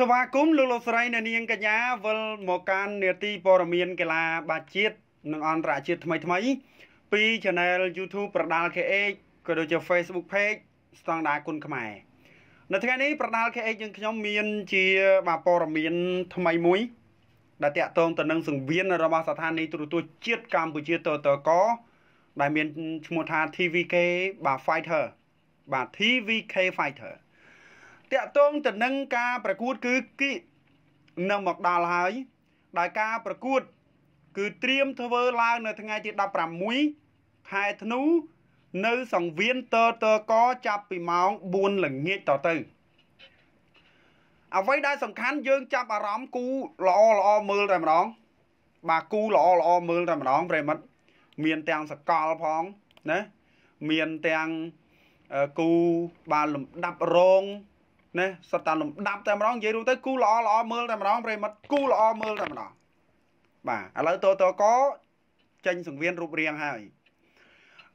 ស្វាគមន៍លោកលោកស្រីអ្នកនាងកញ្ញាវិលមកកាន់នេតិព័រមានកីឡាបាជាតិនិងអន្តរជាតិថ្មីថ្មីពី Channel YouTube ប្រដាល់ KH ក៏ដូចជា Facebook Page ស្តង់ដាគុណខ្មែរនៅថ្ងៃនេះប្រដាល់ KH យើងខ្ញុំមានជាបាទព័រមានថ្មីមួយដែលតាក់ទងទៅនឹងសង្វៀនរបស់ស្ថានីយ៍ទូរទស្សន៍ជាតិកម្ពុជាតតកដែលមានឈ្មោះថា TVK បាទ Fighter បាទ TVK Fighter តកតងទៅនឹងការប្រកួតគឺគីនឹងមកដល់ហើយដោយការប្រកួតគឺត្រៀមធ្វើឡើងនៅថ្ងៃទី16ខែធ្នូ នៅសង្វៀនតតកចាប់ពីម៉ោង4ល្ងាចតទៅ អ្វីដែលសំខាន់យើងចាប់អារម្មណ៍គូល្អល្អមើលតែម្ដងបាទគូល្អល្អមើលតែម្ដងប្រិមិត្តមានទាំងសកលផងណាមានទាំងគូបាទលំដាប់រងណាសត្វតាលំដាប់តែម្ដងនិយាយរួមទៅគូល្អល្អមើលតែម្ដងប្រិមិត្តគូល្អមើលតែម្ដងបាទឥឡូវតតកចេញសង្វៀនរូបរាងហើយ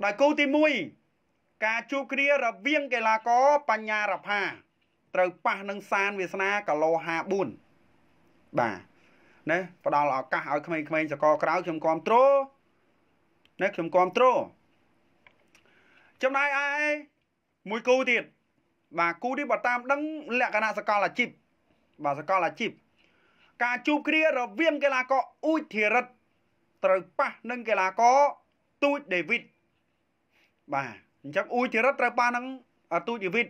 ដល់គូទី1ការជួបគ្នារវាងកីឡាករបញ្ញារផាត្រូវប៉ះនឹងសានវាសនាគីឡូ54បាទណាផ្ដល់ឱកាសឲ្យក្មេងៗសកលក្រៅខ្ញុំគ្រប់ត្រូលណាខ្ញុំគ្រប់ត្រូលចំណែកឯមួយគូទៀតបាទគូនេះបើតាមដឹងលក្ខណៈសកលអាជីពបាទសកលអាជីពការជួបគ្នារវាងកីឡាករអ៊ូចធីរិតត្រូវប៉ះនឹងកីឡាករទូចដេវីតបាទអញ្ចឹងអ៊ូចធីរិតត្រូវប៉ះនឹងទូចដេវីត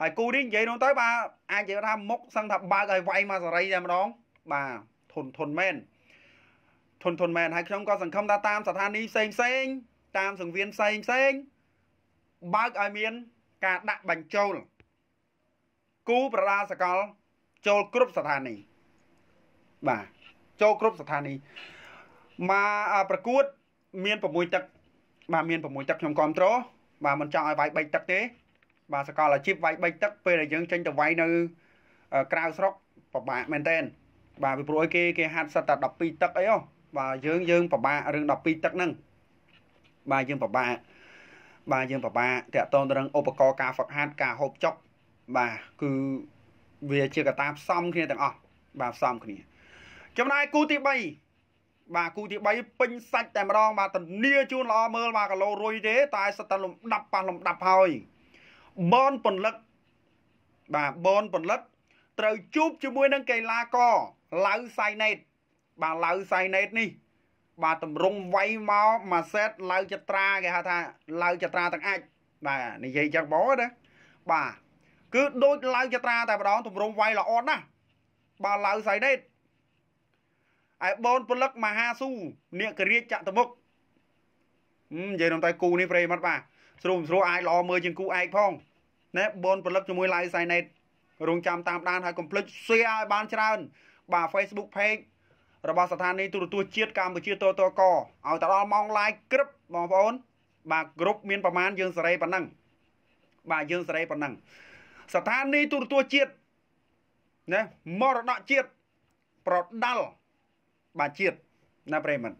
ហើយគូនេះនិយាយនោះទៅបាទអាចនិយាយថាមុខសឹងថាបើកឲ្យវាយមកសេរីតែម្ដងបាទធុនធុនមែនធុនធុនមែនហើយខ្ញុំក៏សង្ឃឹមថាតាមស្ថានីយ៍ផ្សេងផ្សេងតាមសង្វៀនផ្សេងផ្សេងបើកឲ្យមានការដាក់បញ្ចូលគូប្រដាល់សកលចូលគ្រប់ស្ថានីយ៍បាទចូលគ្រប់ស្ថានីយ៍មកប្រកួតមាន6ទឹកបាទមាន6ទឹកខ្ញុំគ្រប់គ្រងបាទមិនចង់ឲ្យវាយ3ទឹកទេបាទសកលអាជីពវាយ3ទឹកពេលដែលយើងចេញទៅវាយនៅក្រៅស្រុកពិបាកមែនតើបាទពីព្រោះអីគេគេហាត់សិតតែ12ទឹកអីហ៎បាទយើងយើងពិបាករឿង12ទឹកហ្នឹងបាទយើងពិបាកបាទយើងពិបាកតកតងទៅនឹងឧបករណ៍ការហ្វឹកហាត់ការហូបចុកបាទគឺវាជាកត្តាផ្សំគ្នាទាំងអស់បាទផ្សំគ្នា ចំណាយគូទី3បាទគូទី3ពេញសាច់តែម្ដងបាទធានាជូនល្អមើលបាទគីឡូរុយទេតែសិតតែលំដាប់ប៉ះលំដាប់ហើយបនពលិកបាទបនពលិកត្រូវជួបជាមួយនឹងកីឡាករឡៅសៃណេតបាទឡៅសៃណេតនេះបាទតម្រងវាយមកម៉ាសេតឡៅចត្រាគេហៅថាឡៅចត្រាទាំងអាចបាទនិយាយចឹងបងណាបាទគឺដូចឡៅចត្រាតែម្ដងតម្រងវាយល្អណាស់បាទឡៅសៃដេតឯបូនពលឹកមហាស៊ូនាគរាជចតមុខនិយាយនំតែគូនេះប្រិមត្តបាទស្រួលស្រួលអាចល្អមើលជាងគូឯកផងណែបូនពលឹកជាមួយឡៅសៃណេតរងចាំតាមដានហើយកុំភ្លេច share ឲ្យបានច្រើន បាទ Facebook page របស់ស្ថានីយ៍ទូរទស្សន៍ជាតិកម្ពុជាតតកឲ្យទៅដល់ម៉ោងឡាយក្រឹបបងប្អូន បាទគ្រប់មានប្រមាណយើងសេរីប៉ុណ្ណឹងបាទយើងសេរីប៉ុណ្ណឹងស្ថានីយ៍ទូរទស្សន៍ជាតិណាមរណជាតិប្រដាល់បាទជាតិណាប្រិមិត្ត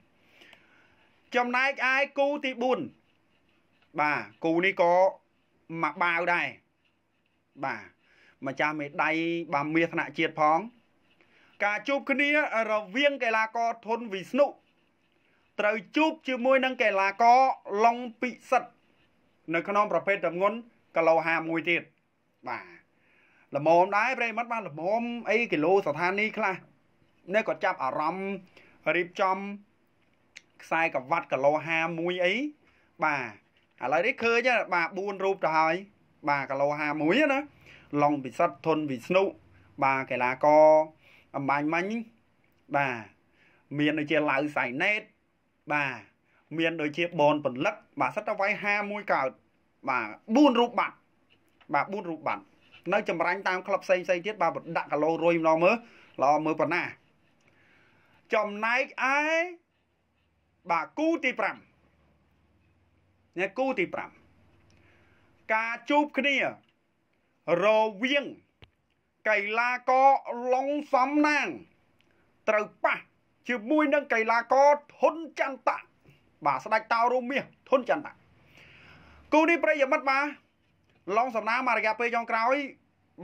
ចំណែកឯគូទី4បាទគូនេះក៏មកបាវដែរបាទម្ចាស់មេដៃបាមាសថ្នាក់ជាតិផងការជួបគ្នារវាងកីឡាករធនវិស្ណុត្រូវជួបជាមួយនឹងកីឡាករឡុងពិសិដ្ឋនៅ ក្នុងប្រភេទតម្ងន់គីឡូ51ទៀតបាទល្មមដែរប្រិមិត្តបានល្មមអីគីឡូស្ថានីយ៍ខ្លះនេះក៏ចាប់អារម្មណ៍រៀបចំខ្សែកវ៉ាត់គីឡូ51អី បាទឥឡូវនេះឃើញបាទ4រូបទៅហើយបាទគីឡូ51ណាឡុងពិសិដ្ឋធនវិស្ណុបាទកីឡាករអំបាញ់មាញ់បាទមានដូចជាឡៅសៃណេតបាទមានដូចជាបនពលឹកបាទសិតតវៃ51កើតបាទ4រូបបាត់បាទ4រូបបាត់នៅចម្រាញ់តាមក្លឹបផ្សេងផ្សេងទៀតបាទដាក់គីឡូរួយម្ដងមើលល្អមើលប៉ុណ្ណាចំណែកឯបាទគូទី5នេះគូទី5ការជួបគ្នារវាងកីឡាករឡុងសំណាងត្រូវប៉ះជាមួយនឹងកីឡាករធុនចន្ទៈបាទស្ដេចតោរមាសធុនចន្ទៈគូនេះប្រិយមិត្តបាទឡុងសំណាងមករយៈពេលចុងក្រោយ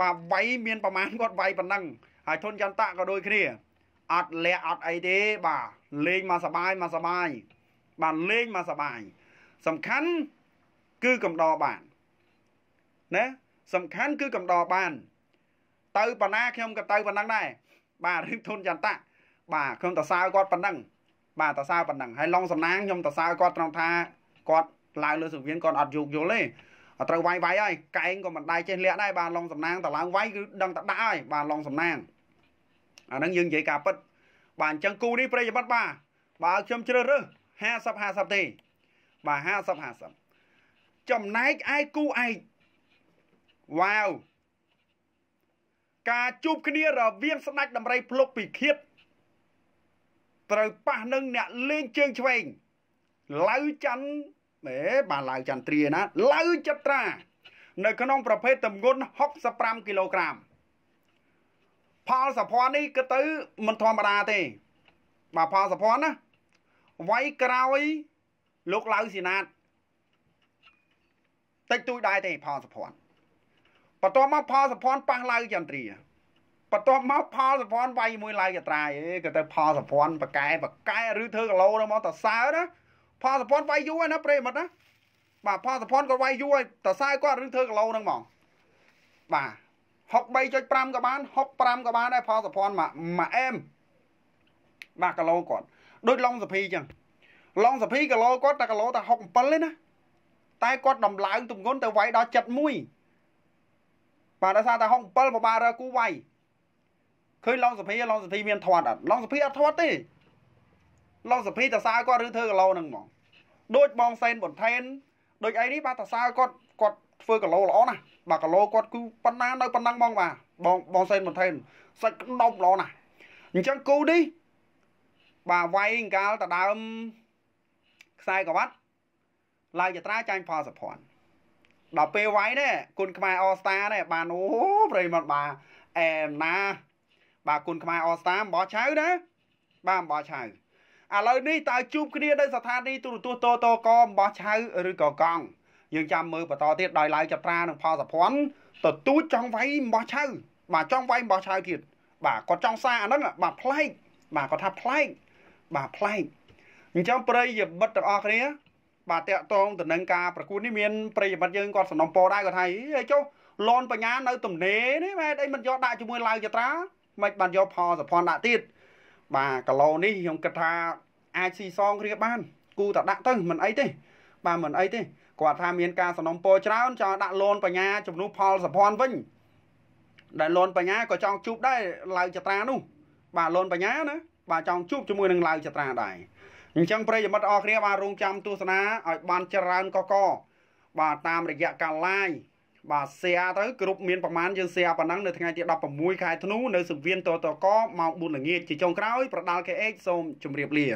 បាទវាយមានប្រមាណគាត់វាយប៉ុណ្ណឹងហើយធុនចន្ទៈក៏ដូចគ្នាអត់លាក់អត់អីទេបាទលេងមកសបាយមកសបាយ បាទលេងមកសបាយសំខាន់គឺកំដរបានណាសំខាន់គឺកំដរបានទៅប៉ុណ្ណាខ្ញុំក៏ទៅប៉ុណ្ណឹងដែរបាទរឿងធុនចន្ទៈបាទខ្ញុំតសើគាត់ប៉ុណ្ណឹងបាទតសើប៉ុណ្ណឹងហើយឡុងសំណាងខ្ញុំតសើគាត់ត្រង់ថាគាត់ឡើងលើសង្វៀនគាត់អត់យោគយល់ទេអត់ត្រូវវាយវាយហើយកែងក៏មិនដាច់ចេះលាក់ដែរបាទឡុងសំណាងតឡើងវាយគឺដឹងតដាក់ហើយបាទឡុងសំណាងអាហ្នឹងយើងនិយាយការពិត បាទអញ្ចឹងគូនេះប្រិយមិត្តបាទបើខ្ញុំជ្រើសរើស50 50ទេបាទ50 50ចំណែកឯគូឯកវ៉ាវការជួបគ្នារវាងស្ដេចដំរីភ្លុកពីខៀបត្រូវប៉ះនឹងអ្នកលេងជើងឆ្វេងឡៅច័ន្ទហេបាទឡៅច័ន្ទត្រាណាឡៅចត្រា នៅក្នុងប្រភេទទម្ងន់65គីឡូក្រាមផលសភ័ននេះគឺទៅមិនធម្មតាទេ បាទផលសភ័នណាវាយក្រោយលោកឡៅស៊ីណាតតិចតួចដែរទេផលសភ័នបន្ទាប់មកផលសភ័នប៉ះឡៅចន្ទ្រាបន្ទាប់មកផលសភ័នវាយមួយឡៅចត្រាយអេក៏ទៅផលសភ័នបកែបកែឬធ្វើគីឡូនោះមកតសើណាផលសភ័នវាយយូរហើយណាប្រិមិត្តណាបាទផលសភ័នក៏វាយយូរហើយតសើគាត់ឬធ្វើគីឡូហ្នឹងហ្មងបាទ63.5ក៏បាន65ក៏បានដែរផលសភ័នមួយមួយអែមបាទគីឡូគាត់ដូចឡុងសភីអញ្ចឹងឡុងសភីគីឡូគាត់តែគីឡូតែ67ទេណាតែគាត់ដំឡើងទម្ងន់ទៅវាយដល់71បាទដោយសារតែ67ពិបាករកគូវាយឃើញឡងសុភីឡងសុភីមានធាត់អត់ឡងសុភីអត់ធាត់ទេឡងសុភីតសើគាត់ឬធ្វើគីឡូហ្នឹងហ្មងដូចបងសែនបន្ថែនដូចអីនេះបាទតសើគាត់គាត់ធ្វើគីឡូល្អណាស់បាទគីឡូគាត់គឺប៉ុណ្ណានៅប៉ុណ្ណឹងហ្មងបាទបងបងសែនបន្ថែនសាច់ដុំល្អណាស់អញ្ចឹងគូនេះបាទវាយកាលតដើមខ្សែកវ៉ាត់ឡើងចត្រាចាញ់ផលសុភ័ណ្ឌដល់ពេលវាយនេះគុណខ្មែរអស្តានេះបានអូប្រិមត្តបាទអែមណាបាទគុណខ្មែរអស្តាអំបោះឆៅណាបាទអំបោះឆៅឥឡូវនេះតើជួបគ្នានៅស្ថានីយ៍ទូរទស្សន៍តតកអំបោះឆៅឬក៏កង់យើងចាំមើលបន្តទៀតដោយឡាយចត្រានឹងផលសភ័ណ្ឌទទូចចង់វាយអំបោះឆៅ បាទចង់វាយអំបោះឆៅទៀតបាទគាត់ចង់សារអាហ្នឹងបាទប្លែកបាទគាត់ថាប្លែកបាទប្លែកអញ្ចឹងប្រិយមិត្តទាំងអស់គ្នាបាទតកតងទៅនឹងការប្រគួតនេះមានប្រិយមិត្តយើងគាត់សំណពរដែរគាត់ថាអីចុះលនបញ្ញានៅទំនេរនេះម៉ែអីមិនយកដាក់ជាមួយឡាវយត្រាមិនបានយកផលសភ័នដាក់ទៀតបាទគីឡូនេះខ្ញុំគិតថាអាចស៊ីសងគ្នាបានគូតដាក់ទៅមិនអីទេបាទមិនអីទេគាត់ថាមានការសំណពរច្រើនចង់ដាក់លនបញ្ញាជំនួសផលសភ័នវិញដែលលនបញ្ញាក៏ចង់ជួបដែរឡាវចត្រានោះបាទលនបញ្ញាណាបាទចង់ជួបជាមួយនឹងឡាវចត្រាដែរអញ្ចឹងប្រិយមិត្តអរគ្នាបានរងចាំទស្សនាឲ្យបានច្រើនកក បាទតាមរយៈការ live បាទ share ទៅគ្រប់មានប្រមាណយើង share ប៉ុណ្ណឹងនៅថ្ងៃទី16ខែធ្នូនៅសង្វៀនតតកម៉ោង4ល្ងាចជាចុងក្រោយប្រដាល់ KH សូមជម្រាបលា